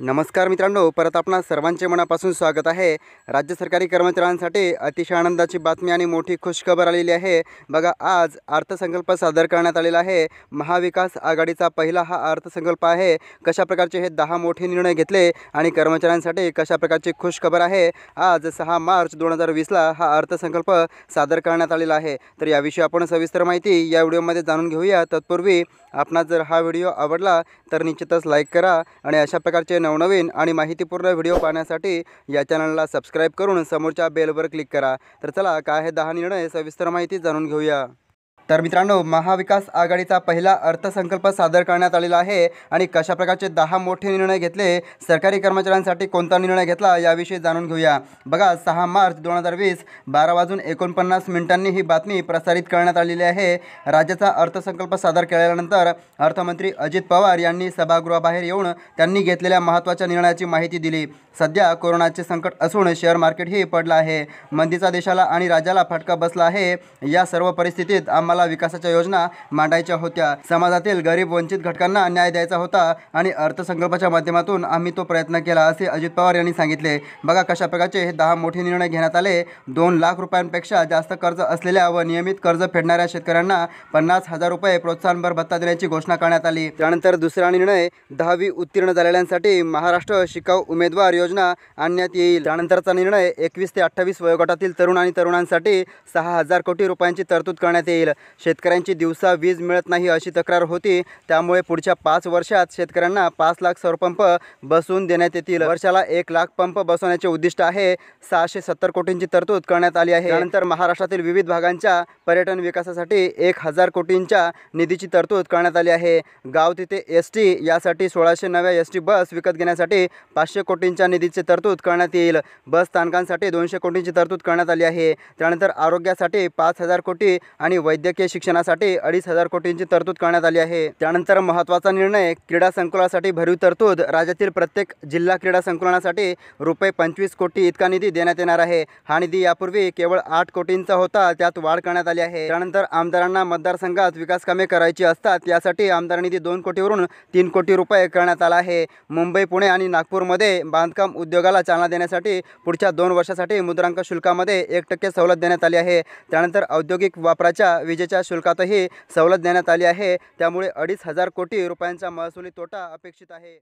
नमस्कार मित्रांनो परत आपणा सर्वांचे मनापासून स्वागत आहे राज्य सरकारी कर्मचाऱ्यांसाठी अतिशय आनंदाची बातमी आणि मोठी खुशखबर आलेली आहे बघा आज अर्थसंकल्प सादर करण्यात आलेला आहे महाविकास आघाडीचा पहिला हा अर्थसंकल्प आहे कशा प्रकारचे हे दहा मोठे निर्णय घेतले आणि कर्मचाऱ्यांसाठी कशा प्रकारची खुशखबर आहे आज सहा मार्च दोन हजार वीसला हा अर्थसंकल्प सादर करण्यात आलेला आहे तर याविषयी आपण सविस्तर माहिती या व्हिडिओमध्ये जाणून घेऊया तत्पूर्वी आपणा जर हा व्हिडिओ आवडला तर निश्चितच लाईक करा आणि अशा प्रकारचे नवनवीन आणि माहितीपूर्ण व्हिडिओ पाहण्यासाठी या चॅनलला सबस्क्राईब करून समोरच्या बेलवर क्लिक करा तर चला काय हे दहा निर्णय सविस्तर माहिती जाणून घेऊया तर मित्रांनो महाविकास आघाडीचा पहिला अर्थसंकल्प सादर करण्यात आलेला आहे आणि कशा प्रकारचे दहा मोठे निर्णय घेतले सरकारी कर्मचाऱ्यांसाठी कोणता निर्णय घेतला याविषयी जाणून घेऊया बघा सहा मार्च दोन हजार वीस बारा वाजून एकोणपन्नास मिनिटांनी ही बातमी प्रसारित करण्यात आलेली आहे राज्याचा अर्थसंकल्प सादर केल्यानंतर अर्थमंत्री अजित पवार यांनी सभागृहाबाहेर येऊन त्यांनी घेतलेल्या महत्त्वाच्या निर्णयाची माहिती दिली सध्या कोरोनाचे संकट असून शेअर मार्केटही पडलं आहे मंदीचा देशाला आणि राज्याला फटका बसला आहे या सर्व परिस्थितीत आम्हाला समाजाला विकासाच्या योजना मांडायच्या होत्या समाजातील गरीब वंचित घटकांना न्याय द्यायचा होता आणि अर्थसंकल्पाच्या माध्यमातून आम्ही तो प्रयत्न केला असे अजित पवार यांनी सांगितले बघा कशा प्रकारचे हे दहा मोठे निर्णय घेण्यात आले दोन लाख रुपयांपेक्षा जास्त कर्ज असलेल्या व नियमित कर्ज फेडणाऱ्या शेतकऱ्यांना पन्नास हजार रुपये प्रोत्साहनभर भत्ता देण्याची घोषणा करण्यात आली त्यानंतर दुसरा निर्णय दहावी उत्तीर्ण झालेल्यांसाठी महाराष्ट्र शिकाऊ उमेदवार योजना आणण्यात येईल त्यानंतरचा निर्णय एकवीस ते अठ्ठावीस वयोगटातील तरुण आणि तरुणांसाठी सहा हजार कोटी रुपयांची तरतूद करण्यात येईल शेतकऱ्यांची दिवसा वीज मिळत नाही अशी तक्रार होती त्यामुळे पुढच्या पाच वर्षात शेतकऱ्यांना पाच लाख पंप बसवून देण्यात येतील वर्षाला एक लाख पंप बसवण्याचे उद्दिष्ट आहे सहाशे सत्तर कोटींची तरतूद करण्यात आली आहे त्यानंतर महाराष्ट्रातील विविध भागांच्या पर्यटन विकासासाठी एक हजार कोटींच्या निधीची तरतूद करण्यात आली आहे गाव तिथे एस टी यासाठी सोळाशे नव्या एस टी बस विकत घेण्यासाठी पाचशे कोटींच्या निधीची तरतूद करण्यात येईल बस स्थानकांसाठी दोनशे कोटींची तरतूद करण्यात आली आहे त्यानंतर आरोग्यासाठी पाच हजार कोटी आणि वैद्यकीय टक्के शिक्षणासाठी अडीच हजार कोटींची तरतूद करण्यात आली आहे त्यानंतर महत्वाचा निर्णय क्रीडा संकुलासाठी भरीव तरतूद राज्यातील प्रत्येक जिल्हा क्रीडा संकुलनासाठी रुपये पंचवीस कोटी इतका निधी देण्यात येणार आहे हा निधी यापूर्वी केवळ आठ कोटींचा होता त्यात वाढ करण्यात आली आहे त्यानंतर आमदारांना मतदारसंघात विकास कामे करायची असतात यासाठी आमदार निधी दोन कोटीवरून तीन कोटी रुपये करण्यात आला आहे मुंबई पुणे आणि नागपूरमध्ये बांधकाम उद्योगाला चालना देण्यासाठी पुढच्या दोन वर्षासाठी मुद्रांक शुल्कामध्ये एक टक्के सवलत देण्यात आली आहे त्यानंतर औद्योगिक वापराच्या विजेच्या शुल्कातही सवलत देण्यात आली आहे त्यामुळे अडीच हजार कोटी रुपयांचा महसुली तोटा अपेक्षित आहे